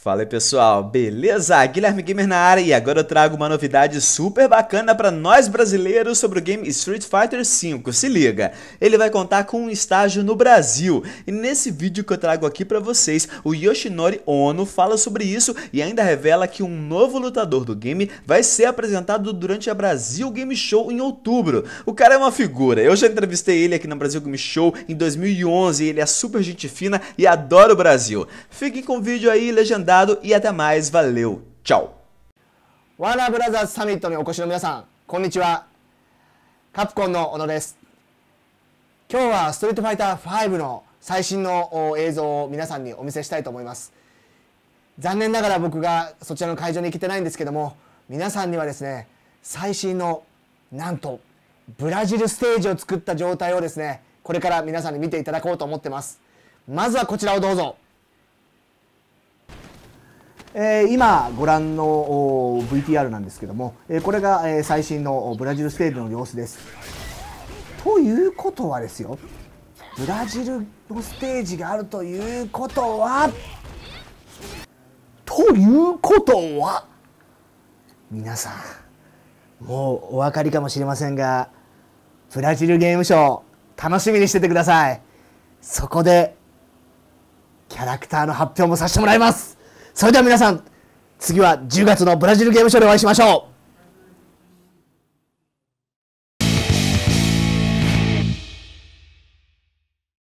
Fala aí pessoal, beleza? Guilherme Gamer na área e agora eu trago uma novidade super bacana para nós brasileiros sobre o game Street Fighter V. Se liga, ele vai contar com um estágio no Brasil e nesse vídeo que eu trago aqui para vocês, o Yoshinori Ono fala sobre isso e ainda revela que um novo lutador do game vai ser apresentado durante a Brasil Game Show em outubro. O cara é uma figura, eu já entrevistei ele aqui na Brasil Game Show em 2011, ele é super gente fina e adora o Brasil. Fiquem com o vídeo aí legendado. obrigado e até mais. Valeu. Tchau. ワーナーブラザーズサミットにお越しの皆さん、こんにちは。カプコンの小野です。今日はストリートファイター5の最新の映像を皆さんにお見せしたいと思います。残念ながら僕がそちらの会場に来てないんですけども、皆さんにはですね、最新のなんとブラジルステージを作った状態をですね、これから皆さんに見ていただこうと思ってます。まずはこちらをどうぞ。え今ご覧の VTR なんですけども、えこれが、え最新のブラジルステージの様子です。ということはですよブラジルのステージがあるということはということは皆さんもうお分かりかもしれませんがブラジルゲームショー楽しみにしててくださいそこでキャラクターの発表もさせてもらいますそれでは皆さん次は10月のブラジルゲームショーでお会いしましょう